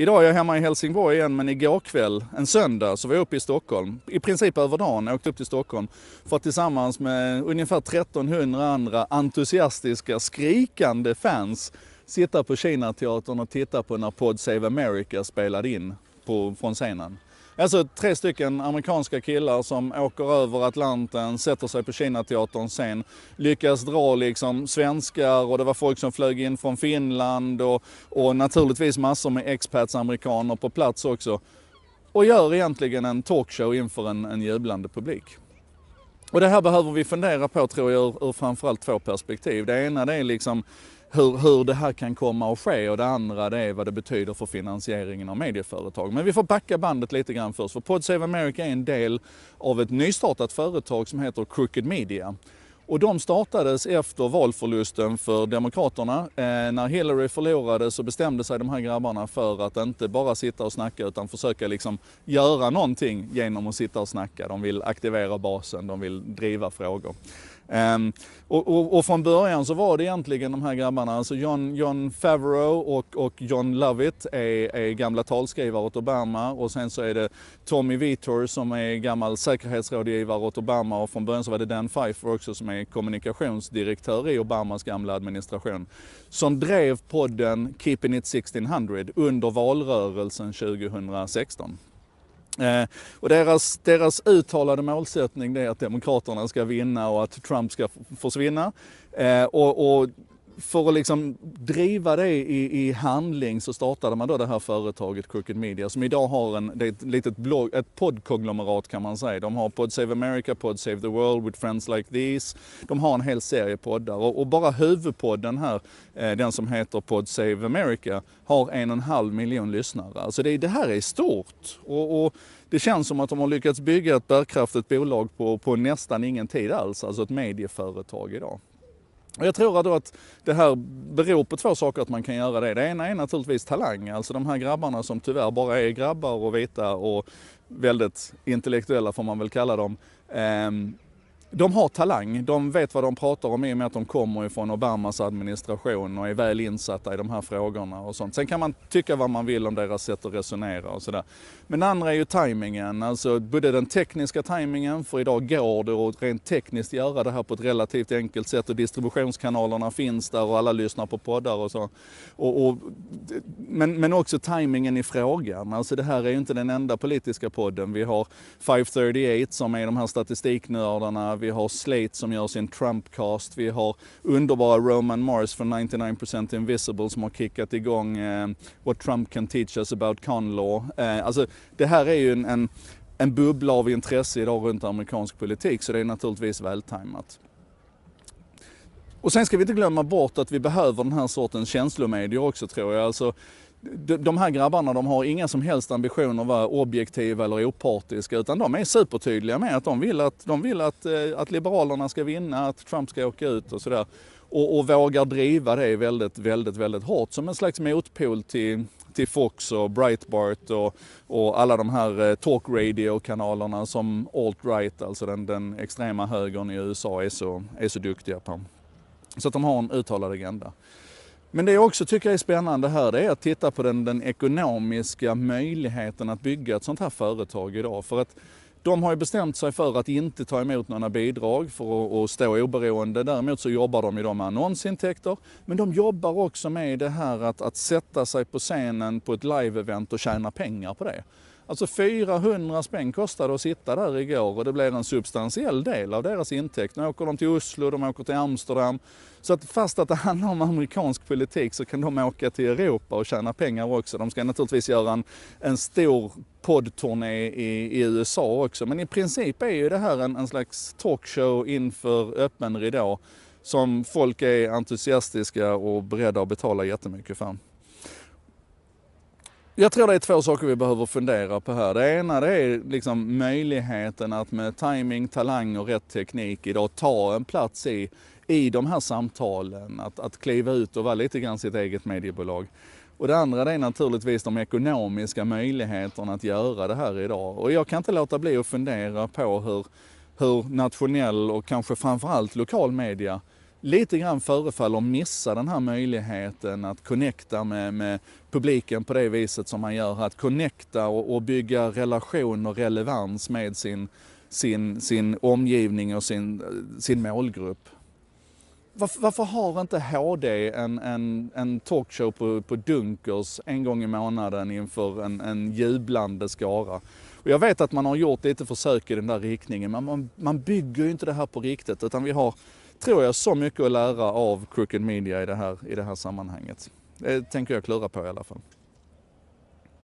Idag är jag hemma i Helsingborg igen men igår kväll, en söndag, så var jag uppe i Stockholm. I princip över dagen jag åkte upp till Stockholm för att tillsammans med ungefär 1300 andra entusiastiska, skrikande fans sitta på Kinateatern och titta på när Pod Save America spelade in på, från scenen. Alltså tre stycken amerikanska killar som åker över Atlanten, sätter sig på Kinateaterns scen, lyckas dra liksom svenskar och det var folk som flög in från Finland och, och naturligtvis massor med expats-amerikaner på plats också. Och gör egentligen en talkshow inför en, en jublande publik. Och det här behöver vi fundera på tror jag ur, ur framförallt två perspektiv. Det ena det är liksom hur, hur det här kan komma att ske och det andra det är vad det betyder för finansieringen av medieföretag. Men vi får backa bandet lite grann först för Podsave America är en del av ett nystartat företag som heter Crooked Media. Och de startades efter valförlusten för Demokraterna. Eh, när Hillary förlorade så bestämde sig de här grabbarna för att inte bara sitta och snacka utan försöka liksom göra någonting genom att sitta och snacka. De vill aktivera basen, de vill driva frågor. Um, och, och, och, från början så var det egentligen de här grabbarna, alltså John, John Favreau och, och John Lovett är, är, gamla talskrivare åt Obama och sen så är det Tommy Vitor som är gammal säkerhetsrådgivare åt Obama och från början så var det Dan Pfeiffer också som är kommunikationsdirektör i Obamas gamla administration. Som drev podden Keeping It 1600 under valrörelsen 2016. Eh, och deras, deras uttalade målsättning är att Demokraterna ska vinna och att Trump ska försvinna. Eh, och, och för att liksom driva det i, i, handling så startade man då det här företaget Crooked Media som idag har en, det är ett litet blogg, ett poddkonglomerat kan man säga. De har Pod Save America, Pod Save the World with Friends Like These. De har en hel serie poddar och, och bara huvudpodden här, eh, den som heter Pod Save America, har en och en halv miljon lyssnare. Alltså det, det här är stort. och, och det känns som att de har lyckats bygga ett bärkraftigt bolag på, på nästan ingen tid alls, alltså ett medieföretag idag. Jag tror då att det här beror på två saker att man kan göra det. Det ena är naturligtvis talang, alltså de här grabbarna som tyvärr bara är grabbar och vita och väldigt intellektuella får man väl kalla dem. Ehm, de har talang, de vet vad de pratar om i och med att de kommer ifrån Obamas administration och är väl insatta i de här frågorna och sånt. Sen kan man tycka vad man vill om deras sätt att resonera och sådär. Men det andra är ju tajmingen, alltså både den tekniska tajmingen, för idag går det att rent tekniskt göra det här på ett relativt enkelt sätt och distributionskanalerna finns där och alla lyssnar på poddar och så. Och, och, men, men också tajmingen i frågan, alltså det här är ju inte den enda politiska podden. Vi har 538 som är de här statistiknördarna vi har Slate som gör sin Trumpcast, vi har underbara Roman Mars från 99% Invisible som har kickat igång eh, What Trump Can Teach Us About Con Law. Eh, alltså, det här är ju en, en, en bubbla av intresse idag runt amerikansk politik så det är naturligtvis vältajmat. Och sen ska vi inte glömma bort att vi behöver den här sortens känslomedier också tror jag. Alltså, de här grabbarna de har inga som helst ambitioner att vara objektiva eller opartiska utan de är supertydliga med att de vill att, de vill att, eh, att Liberalerna ska vinna, att Trump ska åka ut och sådär. Och, och vågar driva det väldigt, väldigt, väldigt hårt som en slags motpol till, till Fox och Breitbart och, och alla de här eh, talk radio kanalerna som alt-right, alltså den, den extrema högern i USA, är så, är så duktiga på. Så att de har en uttalad agenda. Men det jag också tycker är spännande här det är att titta på den, den ekonomiska möjligheten att bygga ett sånt här företag idag. För att de har ju bestämt sig för att inte ta emot några bidrag för att stå oberoende. Däremot så jobbar de ju med annonsintäkter. Men de jobbar också med det här att, att sätta sig på scenen på ett live-event och tjäna pengar på det. Alltså 400 spänn kostade att sitta där igår och det blir en substantiell del av deras intäkt. Nu åker de till Oslo, de åker till Amsterdam. Så att fast att det handlar om amerikansk politik så kan de åka till Europa och tjäna pengar också. De ska naturligtvis göra en, en stor poddturné i, i, USA också. Men i princip är ju det här en, en slags talkshow inför öppen ridå som folk är entusiastiska och beredda att betala jättemycket för. Jag tror det är två saker vi behöver fundera på här. Det ena det är liksom möjligheten att med timing, talang och rätt teknik idag ta en plats i, i de här samtalen. Att, att kliva ut och vara lite grann sitt eget mediebolag. Och det andra det är naturligtvis de ekonomiska möjligheterna att göra det här idag. Och jag kan inte låta bli att fundera på hur, hur nationell och kanske framförallt lokal media lite grann förefaller missa den här möjligheten att connecta med, med publiken på det viset som han gör. Att connecta och, och bygga relation och relevans med sin, sin, sin omgivning och sin, sin målgrupp. Varför, varför har inte HD en, en, en talkshow på, på Dunkers en gång i månaden inför en, en jublande skara? Och jag vet att man har gjort lite försök i den där riktningen men man, man bygger ju inte det här på riktigt utan vi har tror jag, så mycket att lära av Crooked Media i det här, i det här sammanhanget. Det tänker jag klura på i alla fall.